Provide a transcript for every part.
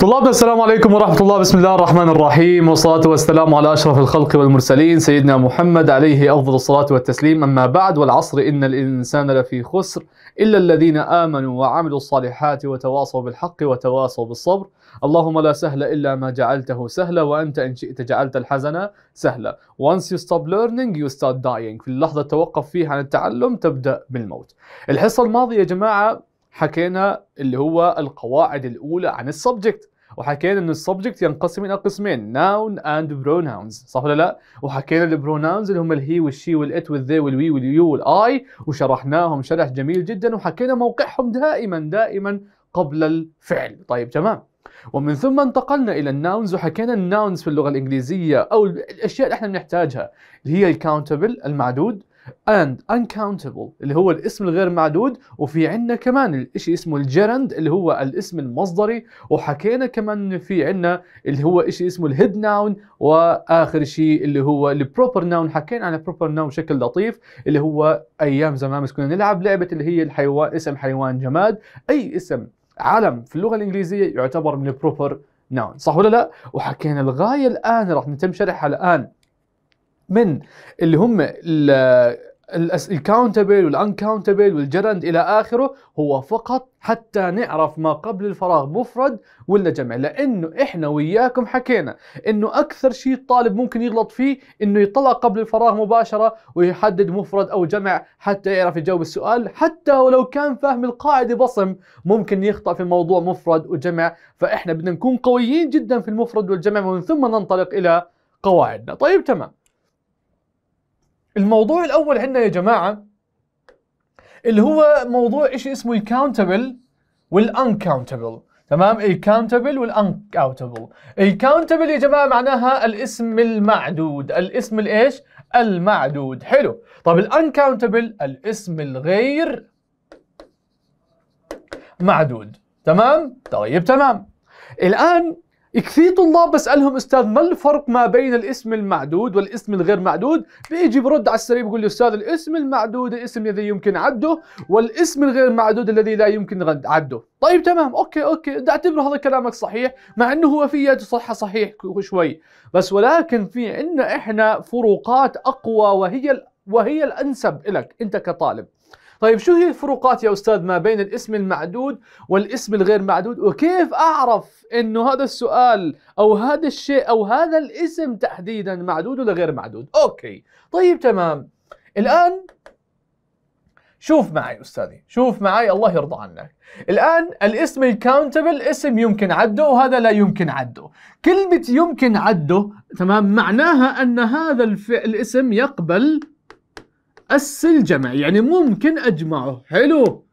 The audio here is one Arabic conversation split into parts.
طلابنا السلام عليكم ورحمة الله بسم الله الرحمن الرحيم والصلاة والسلام على أشرف الخلق والمرسلين سيدنا محمد عليه أفضل الصلاة والتسليم أما بعد والعصر إن الإنسان لفي خسر إلا الذين آمنوا وعملوا الصالحات وتواصوا بالحق وتواصوا بالصبر اللهم لا سهل إلا ما جعلته سهلا وأنت إن شئت جعلت الحزن سهلا Once you stop learning you start dying في اللحظة توقف فيها عن التعلم تبدأ بالموت الحصة الماضية يا جماعة حكينا اللي هو القواعد الأولى عن السبجكت وحكينا ان السبجكت ينقسم الى قسمين noun and pronouns صح ولا لا وحكينا البروناونز اللي هم الهي والشي والات والذي والوي واليو والاي وشرحناهم شرح جميل جدا وحكينا موقعهم دائما دائما قبل الفعل طيب تمام ومن ثم انتقلنا الى الناونز وحكينا الناونز في اللغه الانجليزيه او الاشياء اللي احنا بنحتاجها اللي هي الكاونتبل المعدود and uncountable اللي هو الاسم الغير معدود وفي عندنا كمان الشيء اسمه الجرند اللي هو الاسم المصدري وحكينا كمان في عندنا اللي هو شيء اسمه الهيد ناون واخر شيء اللي هو البروبر ناون حكينا عن البروبر ناون بشكل لطيف اللي هو ايام زمان كنا نلعب لعبه اللي هي الحيوان اسم حيوان جماد اي اسم علم في اللغه الانجليزيه يعتبر من البروبر ناون صح ولا لا وحكينا الغايه الان راح نتم شرحها الان من اللي هم الكاونتبل والانكاونتبل والجرند الى اخره هو فقط حتى نعرف ما قبل الفراغ مفرد ولا جمع لانه احنا وياكم حكينا انه اكثر شيء الطالب ممكن يغلط فيه انه يطلع قبل الفراغ مباشره ويحدد مفرد او جمع حتى يعرف يجاوب السؤال حتى ولو كان فاهم القاعده بصم ممكن يخطا في موضوع مفرد وجمع فاحنا بدنا نكون قويين جدا في المفرد والجمع ومن ثم ننطلق الى قواعدنا طيب تمام الموضوع الاول عندنا يا جماعه اللي هو موضوع شيء اسمه الكاونتبل والانكاونتبل تمام الكاونتبل والانكاونتبل الكاونتبل يا جماعه معناها الاسم المعدود الاسم الايش المعدود حلو طب الانكاونتبل الاسم الغير معدود تمام طيب تمام الان كثير طلاب بسالهم استاذ ما الفرق ما بين الاسم المعدود والاسم الغير معدود؟ بيجي برد على السريع بيقول لي استاذ الاسم المعدود الاسم الذي يمكن عده والاسم الغير معدود الذي لا يمكن عده. طيب تمام اوكي اوكي بدي اعتبر هذا كلامك صحيح مع انه هو في صحه صحيح شوي بس ولكن في عندنا احنا فروقات اقوى وهي وهي الانسب لك انت كطالب. طيب شو هي الفروقات يا أستاذ ما بين الاسم المعدود والاسم الغير معدود وكيف أعرف أنه هذا السؤال أو هذا الشيء أو هذا الاسم تحديدا معدود ولا غير معدود أوكي طيب تمام الآن شوف معي أستاذي شوف معي الله يرضى عنك الآن الاسم الكاونتبل اسم يمكن عده وهذا لا يمكن عده كلمة يمكن عده تمام معناها أن هذا الاسم يقبل اس الجمع يعني ممكن اجمعه حلو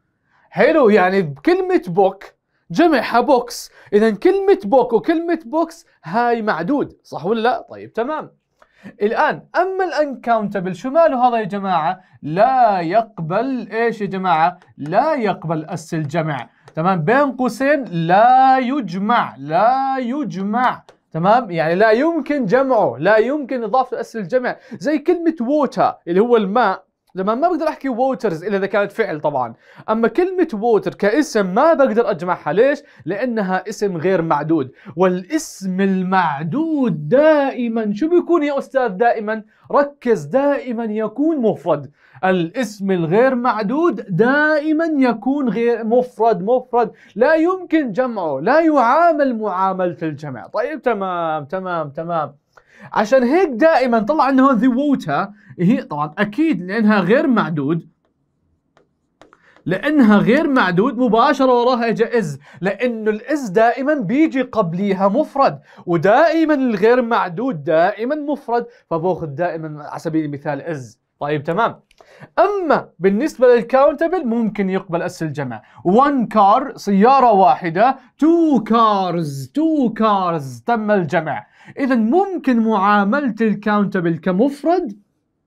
حلو يعني بكلمة بوك جمعها بوكس اذا كلمة بوك وكلمة بوكس هاي معدود صح ولا لا طيب تمام الآن أما الأنكاونتبل شو ماله هذا يا جماعة؟ لا يقبل إيش يا جماعة؟ لا يقبل أس الجمع تمام بين قوسين لا يجمع لا يجمع تمام يعني لا يمكن جمعه لا يمكن إضافة أس الجمع زي كلمة ووتر اللي هو الماء لما ما بقدر احكي ووترز الا اذا كانت فعل طبعا اما كلمه ووتر كاسم ما بقدر اجمعها ليش لانها اسم غير معدود والاسم المعدود دائما شو بيكون يا استاذ دائما ركز دائما يكون مفرد الاسم الغير معدود دائما يكون غير مفرد مفرد لا يمكن جمعه لا يعامل معامله الجمع طيب تمام تمام تمام عشان هيك دائما طلع انه هون ذووتها هي طبعا اكيد لانها غير معدود لانها غير معدود مباشره وراها اجى از لانه الاز دائما بيجي قبليها مفرد ودائما الغير معدود دائما مفرد فباخذ دائما على سبيل المثال از طيب تمام اما بالنسبه للكاونتبل ممكن يقبل اس الجمع 1 كار سياره واحده 2 كارز 2 كارز تم الجمع اذا ممكن معامله الكاونتبل كمفرد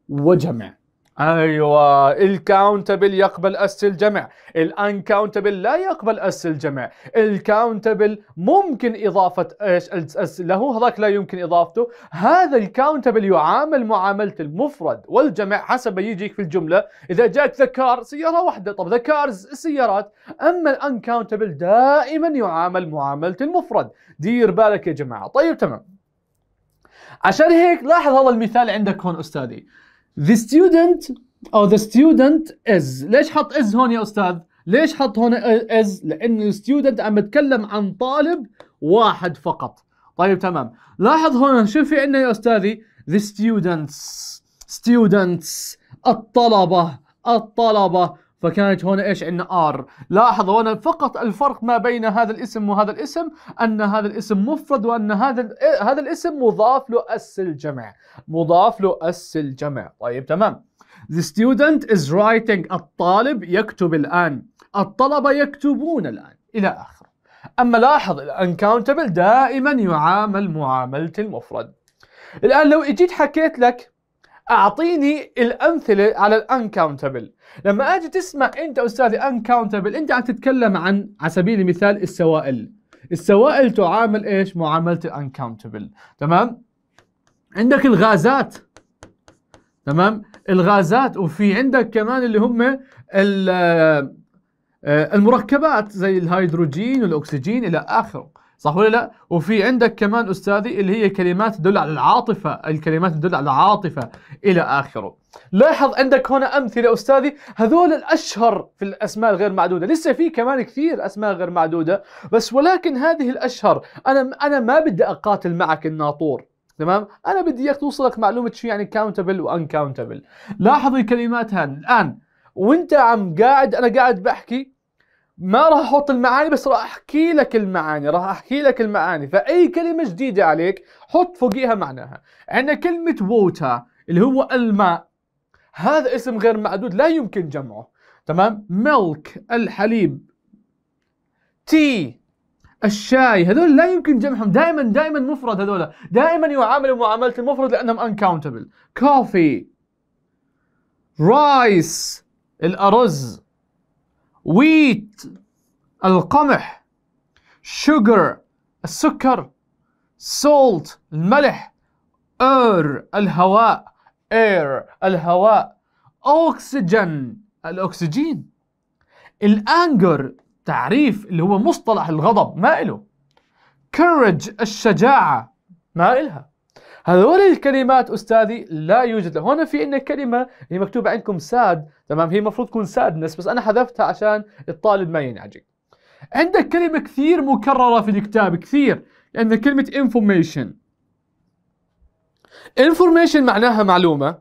وجمع ايوه الكاونتبل يقبل اس الجمع الانكاونتبل لا يقبل اس الجمع الكاونتبل ممكن اضافه ايش اس له هذاك لا يمكن اضافته هذا الكاونتبل يعامل معامله المفرد والجمع حسب يجيك في الجمله اذا جاك ذكار سياره واحده طب ذكارز سيارات اما الانكاونتبل دائما يعامل معامله المفرد دير بالك يا جماعه طيب تمام عشان هيك لاحظ هذا المثال عندك هون استاذي The student or oh, the student is ليش حط is هون يا أستاذ؟ ليش حط هون is؟ لأن الستودنت عم بتكلم عن طالب واحد فقط طيب تمام لاحظ هون شو في عندنا يا أستاذي؟ The students students الطلبة الطلبة فكانت هنا ايش عندنا ار لاحظوا هنا فقط الفرق ما بين هذا الاسم وهذا الاسم ان هذا الاسم مفرد وان هذا إيه، هذا الاسم مضاف له اس الجمع مضاف له اس الجمع طيب تمام The student is writing الطالب يكتب الآن الطلبة يكتبون الآن إلى آخره أما لاحظ الأنكاونتبل دائما يعامل معاملة المفرد الآن لو إجيت حكيت لك اعطيني الامثله على الانكاونتبل لما اجي تسمع انت استاذي انكاونتبل انت عم تتكلم عن على سبيل المثال السوائل السوائل تعامل ايش معامله الانكاونتبل تمام عندك الغازات تمام الغازات وفي عندك كمان اللي هم آه، المركبات زي الهيدروجين والاكسجين الى اخره صح ولا لا؟ وفي عندك كمان أستاذي اللي هي كلمات تدل على العاطفة الكلمات تدل على العاطفة إلى آخره لاحظ عندك هنا أمثلة أستاذي هذول الأشهر في الأسماء الغير معدودة لسه في كمان كثير أسماء غير معدودة بس ولكن هذه الأشهر أنا, أنا ما بدي أقاتل معك الناطور تمام انا بدي اياك توصلك معلومه شو يعني كاونتبل وانكاونتبل. كاونتبل لاحظوا الكلمات هان الان وانت عم قاعد انا قاعد بحكي ما راح احط المعاني بس راح احكي لك المعاني راح احكي لك المعاني فاي كلمه جديده عليك حط فوقيها معناها عندنا كلمه ووتر اللي هو الماء هذا اسم غير معدود لا يمكن جمعه تمام ميلك الحليب تي الشاي هذول لا يمكن جمعهم دائما دائما مفرد هذول دائما يعاملوا معامله المفرد لانهم انكاونتبل كوفي رايس الارز wheat القمح sugar السكر salt الملح air الهواء air الهواء oxygen الأكسجين الانجر تعريف اللي هو مصطلح الغضب ما إله courage الشجاعة ما إلها هذول الكلمات أستاذي لا يوجد هنا في إن كلمة هي مكتوبة عندكم ساد تمام هي المفروض تكون سادنس بس أنا حذفتها عشان الطالب ما ينعجب عندك كلمة كثير مكررة في الكتاب كثير لأن كلمة انفورميشن انفورميشن معناها معلومة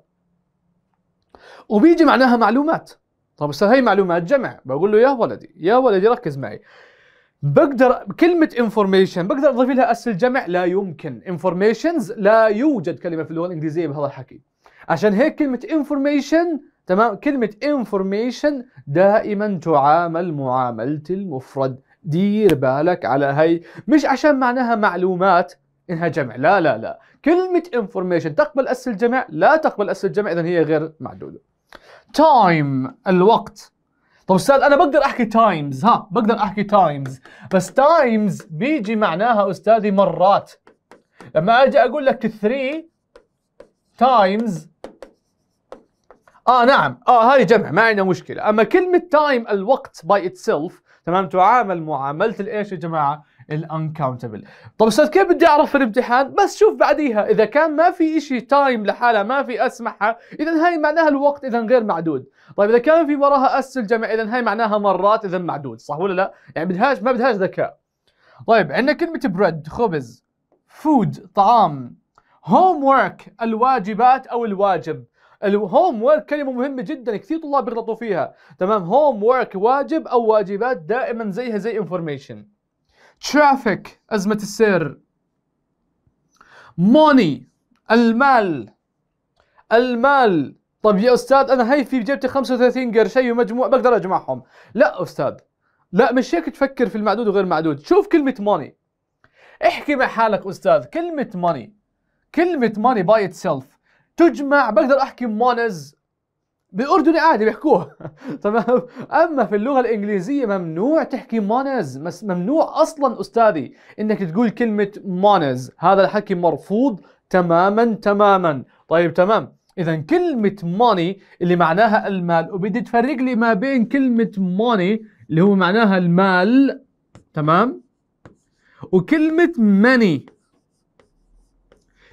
وبيجي معناها معلومات طب استاذ هي معلومات جمع بقول له يا ولدي يا ولدي ركز معي بقدر كلمة انفورميشن بقدر اضيف لها اس الجمع لا يمكن انفورميشنز لا يوجد كلمة في اللغة الانجليزية بهذا الحكي عشان هيك كلمة انفورميشن تمام كلمة انفورميشن دائما تعامل معاملة المفرد دير بالك على هي مش عشان معناها معلومات انها جمع لا لا لا كلمة انفورميشن تقبل اس الجمع لا تقبل اس الجمع اذا هي غير معدودة تايم الوقت طب استاذ انا بقدر احكي تايمز ها بقدر احكي تايمز بس تايمز بيجي معناها استاذي مرات لما اجي اقول لك 3 تايمز اه نعم اه هاي جمع ما عندنا مشكله اما كلمه تايم الوقت باي اتسلف تمام تعامل معامله الايش يا جماعه الانكاونتبل طب استاذ كيف بدي اعرف الامتحان بس شوف بعديها اذا كان ما في شيء تايم لحالها ما في اسمحها اذا هاي معناها الوقت اذا غير معدود طيب اذا كان في وراها اس الجمع اذا هاي معناها مرات اذا معدود صح ولا لا يعني بدهاش ما بدهاش ذكاء طيب عندنا كلمه بريد خبز فود طعام هوم ورك الواجبات او الواجب الهوم ورك كلمة مهمة جدا كثير طلاب بيغلطوا فيها تمام هوم ورك واجب أو واجبات دائما زيها زي انفورميشن ترافيك أزمة السير موني المال المال طب يا استاذ انا هي في جيبتي 35 قرش اي مجموع بقدر اجمعهم لا استاذ لا مش هيك تفكر في المعدود وغير المعدود شوف كلمه موني احكي مع حالك استاذ كلمه موني كلمه موني باي اتسلف تجمع بقدر احكي مونز بالاردني عادي بيحكوها تمام اما في اللغه الانجليزيه ممنوع تحكي مانز ممنوع اصلا استاذي انك تقول كلمه مانز هذا الحكي مرفوض تماما تماما طيب تمام اذا كلمه ماني اللي معناها المال وبدي تفرق لي ما بين كلمه ماني اللي هو معناها المال تمام وكلمه ماني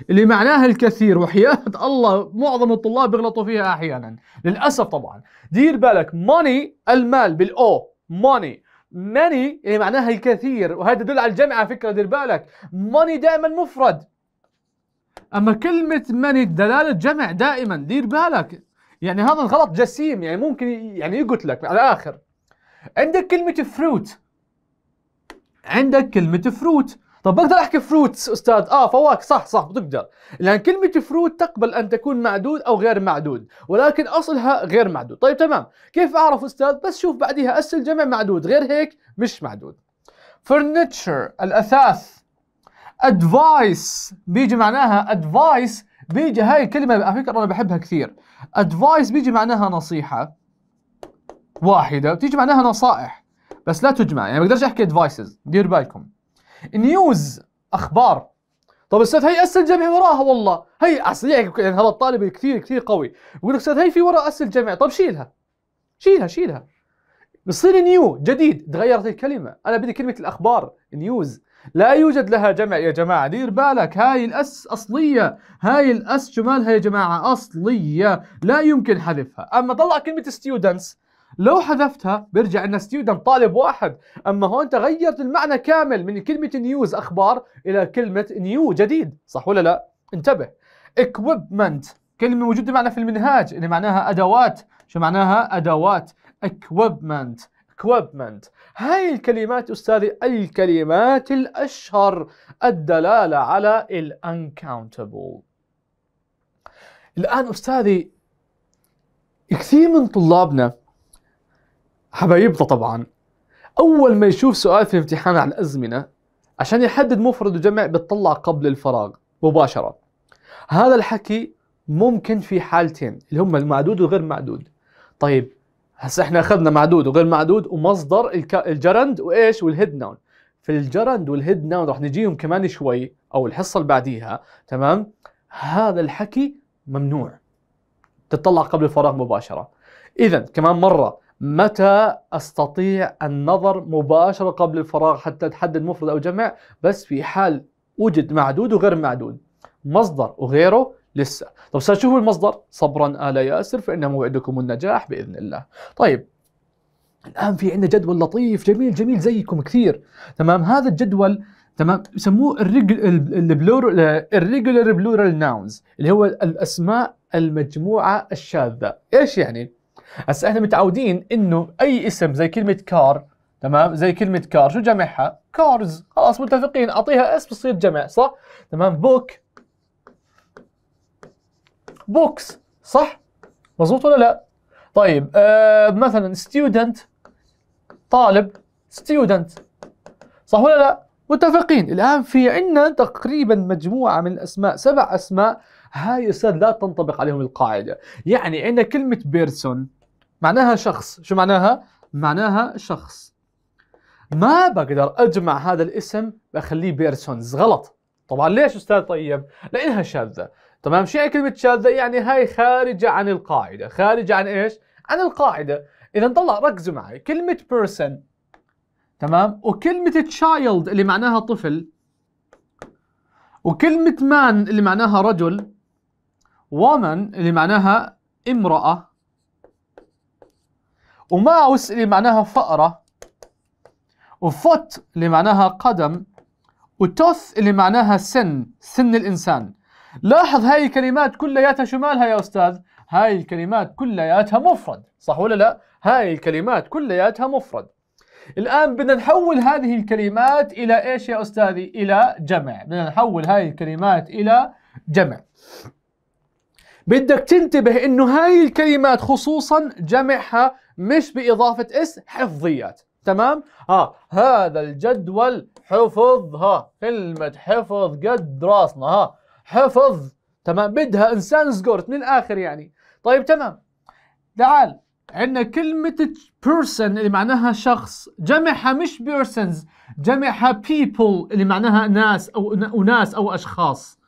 اللي معناها الكثير وحياة الله معظم الطلاب بيغلطوا فيها أحيانا للأسف طبعا دير بالك ماني المال بالأو ماني ماني اللي معناها الكثير وهذا يدل على الجمع على فكرة دير بالك ماني دائما مفرد أما كلمة ماني دلالة جمع دائما دير بالك يعني هذا الغلط جسيم يعني ممكن يعني يقتلك على الآخر عندك كلمة فروت عندك كلمة فروت طب بقدر احكي فروتس استاذ اه فواكه صح صح بتقدر لان كلمه فروت تقبل ان تكون معدود او غير معدود ولكن اصلها غير معدود طيب تمام كيف اعرف استاذ بس شوف بعديها اس الجمع معدود غير هيك مش معدود فرنتشر الاثاث ادفايس بيجي معناها ادفايس بيجي هاي الكلمه على فكره انا بحبها كثير ادفايس بيجي معناها نصيحه واحده بتيجي معناها نصائح بس لا تجمع يعني ما بقدرش احكي ادفايسز دير بالكم نيوز اخبار طب استاذ هي اسئله الجامعي وراها والله هي اصل يعني, يعني هذا الطالب كثير كثير قوي يقول لك استاذ هي في وراء اسئله الجامعي طب شيلها شيلها شيلها بصير نيو جديد تغيرت الكلمه انا بدي كلمه الاخبار نيوز لا يوجد لها جمع يا جماعة دير بالك هاي الأس أصلية هاي الأس شمالها يا جماعة أصلية لا يمكن حذفها أما طلع كلمة ستودنتس لو حذفتها بيرجع لنا ستودنت طالب واحد اما هون تغيرت المعنى كامل من كلمه نيوز اخبار الى كلمه نيو جديد صح ولا لا انتبه equipment كلمه موجوده معنا في المنهاج اللي معناها ادوات شو معناها ادوات equipment equipment هاي الكلمات أستاذي الكلمات الأشهر الدلالة على الانكاونتبل الآن أستاذي كثير من طلابنا حبايبته طبعا أول ما يشوف سؤال في الامتحان عن الأزمنة عشان يحدد مفرد وجمع بتطلع قبل الفراغ مباشرة هذا الحكي ممكن في حالتين اللي هم المعدود وغير معدود طيب هسه احنا اخذنا معدود وغير معدود ومصدر الجرند وايش والهيد ناون في الجرند والهيد ناون راح نجيهم كمان شوي او الحصه اللي بعديها تمام هذا الحكي ممنوع تطلع قبل الفراغ مباشره اذا كمان مره متى استطيع النظر مباشره قبل الفراغ حتى تحدد مفرد او جمع بس في حال وجد معدود وغير معدود مصدر وغيره لسه طب صار المصدر صبرا ال ياسر فان موعدكم النجاح باذن الله طيب الان في عندنا جدول لطيف جميل جميل زيكم كثير تمام هذا الجدول تمام يسموه الريجولر بلورال ناونز اللي هو الاسماء المجموعه الشاذه ايش يعني هسا احنا متعودين انه اي اسم زي كلمه كار تمام زي كلمه كار شو جمعها كارز خلاص متفقين اعطيها اسم بصير جمع صح تمام بوك بوكس صح مزبوط ولا لا طيب آه مثلا ستودنت طالب ستودنت صح ولا لا متفقين الان في عندنا تقريبا مجموعه من الاسماء سبع اسماء هاي أستاذ لا تنطبق عليهم القاعدة يعني عندنا كلمة بيرسون معناها شخص شو معناها؟ معناها شخص ما بقدر أجمع هذا الاسم بخليه بيرسونز غلط طبعا ليش أستاذ طيب؟ لأنها شاذة تمام شو يعني كلمة شاذة؟ يعني هاي خارجة عن القاعدة خارجة عن إيش؟ عن القاعدة إذا طلع ركزوا معي كلمة بيرسون تمام وكلمة تشايلد اللي معناها طفل وكلمة مان اللي معناها رجل ومن اللي معناها امرأة وماوس اللي معناها فأرة وفوت اللي معناها قدم وتوث اللي معناها سن سن الإنسان لاحظ هاي الكلمات كلياتها شو مالها يا أستاذ؟ هاي الكلمات كلياتها مفرد صح ولا لا؟ هاي الكلمات كلياتها مفرد الآن بدنا نحول هذه الكلمات إلى إيش يا أستاذي؟ إلى جمع بدنا نحول هاي الكلمات إلى جمع بدك تنتبه إنه هاي الكلمات خصوصا جمعها مش باضافه اس حفظيات تمام ها هذا الجدول حفظها كلمه حفظ قد راسنا ها حفظ تمام بدها انسان زقرت من الاخر يعني طيب تمام تعال عندنا كلمة person اللي معناها شخص جمعها مش persons جمعها people اللي معناها ناس أو أناس أو أشخاص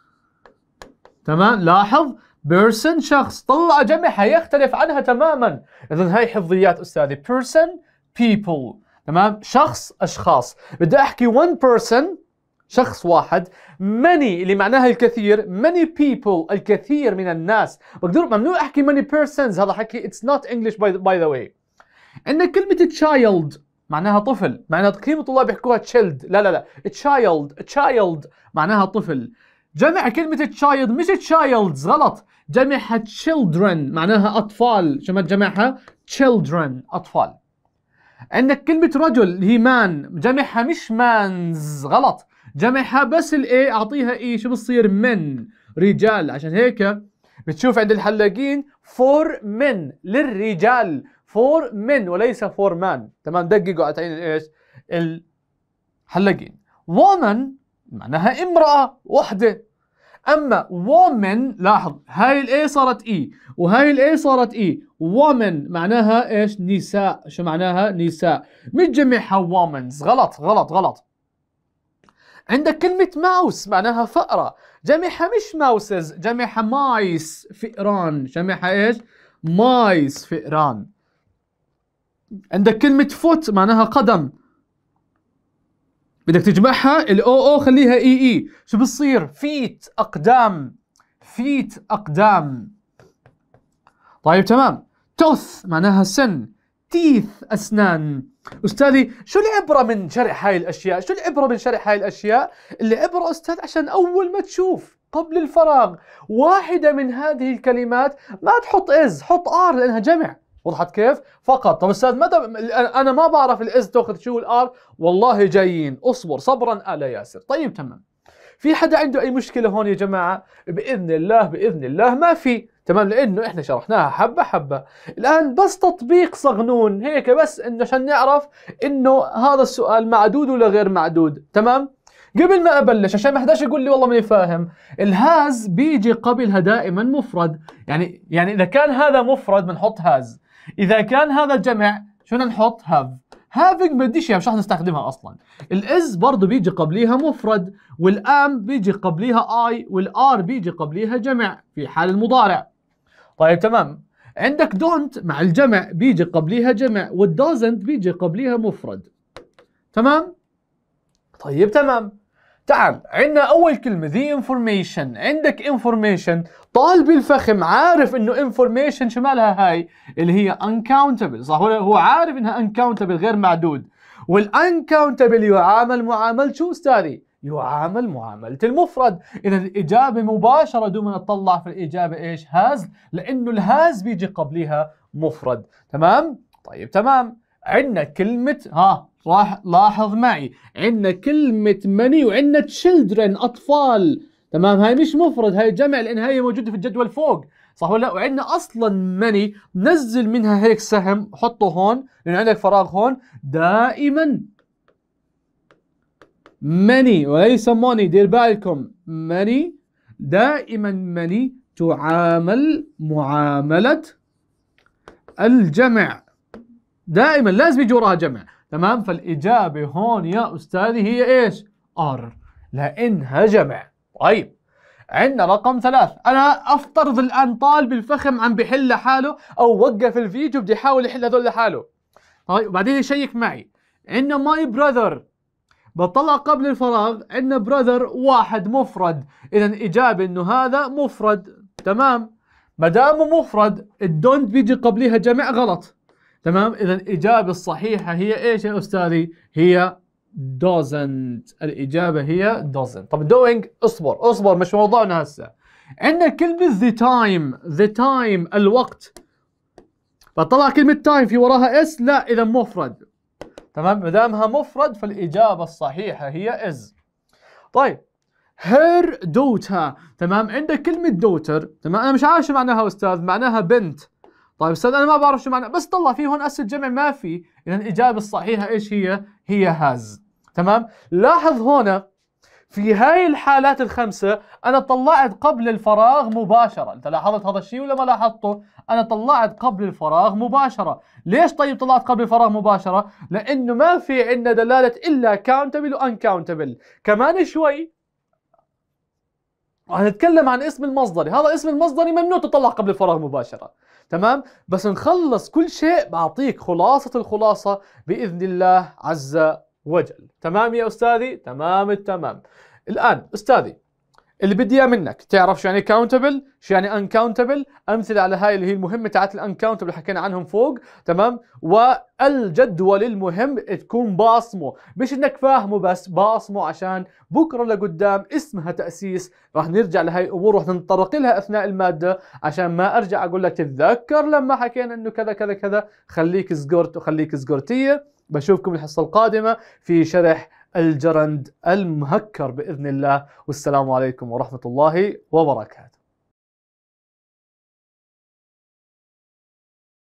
تمام لاحظ بيرسون شخص طلع جمعها يختلف عنها تماما اذا هاي حفظيات استاذي بيرسون بيبل تمام شخص اشخاص بدي احكي one person شخص واحد many اللي معناها الكثير many people الكثير من الناس بقدر ممنوع احكي many persons هذا حكي it's not English by the, by the way ان كلمة child معناها طفل معناها كثير من الطلاب يحكوها تشيلد لا لا لا تشايلد تشايلد معناها طفل جمع كلمة تشايلد مش تشايلدز غلط جمعها children معناها أطفال شو ما تجمعها children أطفال عندك كلمة رجل اللي هي مان جمعها مش مانز غلط جمعها بس الاي اعطيها اي e. شو بتصير من رجال عشان هيك بتشوف عند الحلاقين فور من للرجال فور من وليس فور مان تمام دققوا على تعيين ايش الحلاقين woman معناها امرأة وحدة اما woman لاحظ هاي الاي صارت اي e، وهاي الاي صارت اي e. woman معناها ايش نساء شو معناها نساء متجمعها women's غلط غلط غلط عندك كلمة ماوس معناها فأرة جمعها مش ماوسز جمعها مايس فئران جمعها ايش مايس فئران عندك كلمة فوت معناها قدم بدك تجمعها الاو او خليها اي e اي e. شو بتصير فيت اقدام فيت اقدام طيب تمام توث معناها سن تيث اسنان استاذي شو العبره من شرح هاي الاشياء شو العبره من شرح هاي الاشياء العبره استاذ عشان اول ما تشوف قبل الفراغ واحده من هذه الكلمات ما تحط از حط ار لانها جمع وضحت كيف؟ فقط، طب استاذ متى انا ما بعرف الاس تاخذ شو والار، والله جايين، اصبر صبرا ال ياسر، طيب تمام. في حدا عنده اي مشكله هون يا جماعه؟ باذن الله باذن الله ما في، تمام لانه احنا شرحناها حبه حبه، الان بس تطبيق صغنون هيك بس انه عشان نعرف انه هذا السؤال معدود ولا غير معدود، تمام؟ قبل ما ابلش عشان ما حداش يقول لي والله ماني فاهم الهاز بيجي قبلها دائما مفرد يعني يعني اذا كان هذا مفرد بنحط هاز اذا كان هذا جمع شنو نحط هاف هافينج بديش مش راح نستخدمها اصلا الاز برضه بيجي قبليها مفرد والام بيجي قبليها اي والار بيجي قبليها جمع في حال المضارع طيب تمام عندك دونت مع الجمع بيجي قبليها جمع والدوزنت بيجي قبليها مفرد تمام طيب تمام تعال عندنا اول كلمه ذي انفورميشن عندك انفورميشن طالب الفخم عارف انه انفورميشن شمالها هاي اللي هي uncountable صح ولا هو عارف انها uncountable غير معدود والانكاونتبل يعامل معامله شو استاذي يعامل معاملة المفرد إذا الإجابة مباشرة دون ما نطلع في الإجابة إيش هاز لأنه الهاز بيجي قبلها مفرد تمام طيب تمام عندنا كلمة ها راح لاحظ معي عندنا كلمة مني وعندنا children أطفال تمام هاي مش مفرد هاي جمع لأن هاي موجودة في الجدول فوق صح ولا لا وعندنا اصلا مني نزل منها هيك سهم حطه هون لان عندك فراغ هون دائما مني وليس موني دير بالكم مني دائما مني تعامل معاملة الجمع دائما لازم يجي وراها جمع تمام فالإجابة هون يا أستاذي هي إيش؟ آر لأنها جمع طيب عندنا رقم ثلاث أنا أفترض الآن طالب الفخم عم بحل لحاله أو وقف الفيديو بدي يحاول يحل هذول لحاله طيب وبعدين يشيك معي عندنا ماي براذر بطلع قبل الفراغ عندنا براذر واحد مفرد إذا إجابة إنه هذا مفرد تمام ما دام مفرد الدونت بيجي قبليها جمع غلط تمام اذا الاجابه الصحيحه هي ايش يا استاذي هي doesn't الاجابه هي doesn't طب doing اصبر اصبر مش موضوعنا هسه عندنا كلمه the time the time الوقت فطلع كلمه time في وراها اس لا اذا مفرد تمام ما دامها مفرد فالاجابه الصحيحه هي is طيب her daughter تمام عندك كلمه daughter تمام انا مش عارف شو معناها استاذ معناها بنت طيب استاذ انا ما بعرف شو معنى بس طلع في هون اس جمع ما في اذا الاجابه الصحيحه ايش هي هي هاز تمام لاحظ هنا في هاي الحالات الخمسة أنا طلعت قبل الفراغ مباشرة أنت لاحظت هذا الشيء ولا ما لاحظته؟ أنا طلعت قبل الفراغ مباشرة ليش طيب طلعت قبل الفراغ مباشرة؟ لأنه ما في عندنا دلالة إلا كاونتبل وأنكاونتبل كمان شوي هنتكلم عن اسم المصدري هذا اسم المصدري ممنوع تطلع قبل الفراغ مباشرة تمام بس نخلص كل شيء بعطيك خلاصة الخلاصة بإذن الله عز وجل تمام يا أستاذي تمام التمام الآن أستاذي اللي بدي اياه منك تعرف شو يعني كاونتبل شو يعني انكاونتبل امثله على هاي اللي هي المهمه تاعت الانكاونتبل حكينا عنهم فوق تمام والجدول المهم تكون باصمه مش انك فاهمه بس باصمه عشان بكره لقدام اسمها تاسيس راح نرجع لهي الامور راح نتطرق لها اثناء الماده عشان ما ارجع اقول لك تتذكر لما حكينا انه كذا كذا كذا خليك زقرت وخليك زقرتيه بشوفكم الحصه القادمه في شرح الجرند المهكر باذن الله والسلام عليكم ورحمه الله وبركاته